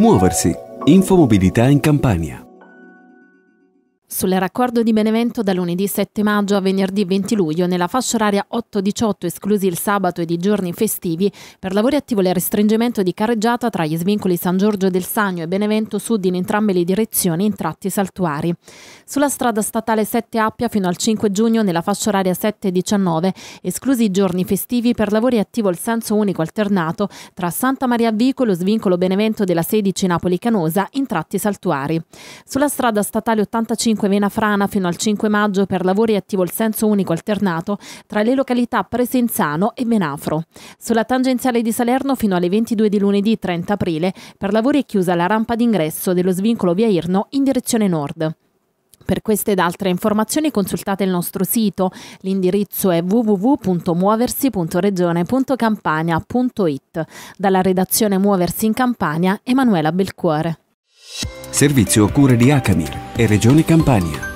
Muoversi. Infomobilità in Campania. Sul raccordo di Benevento da lunedì 7 maggio a venerdì 20 luglio, nella fascia oraria 8-18 esclusi il sabato ed i giorni festivi, per lavori attivo il restringimento di carreggiata tra gli svincoli San Giorgio del Sagno e Benevento Sud in entrambe le direzioni in tratti saltuari. Sulla strada statale 7 Appia fino al 5 giugno nella fascia oraria 7-19 esclusi i giorni festivi per lavori attivo il senso unico alternato tra Santa Maria Vico e lo svincolo Benevento della 16 Napoli Canosa in tratti saltuari. Sulla strada statale 85 Cinquemena Frana fino al 5 maggio per lavori attivo il senso unico alternato tra le località Presenzano e Menafro. Sulla tangenziale di Salerno fino alle 22 di lunedì 30 aprile per lavori è chiusa la rampa d'ingresso dello svincolo via Irno in direzione nord. Per queste ed altre informazioni consultate il nostro sito, l'indirizzo è www.muoversi.regione.campania.it. Dalla redazione Muoversi in Campania, Emanuela Belcuore. Servizio cure di Acamir e Regione Campania.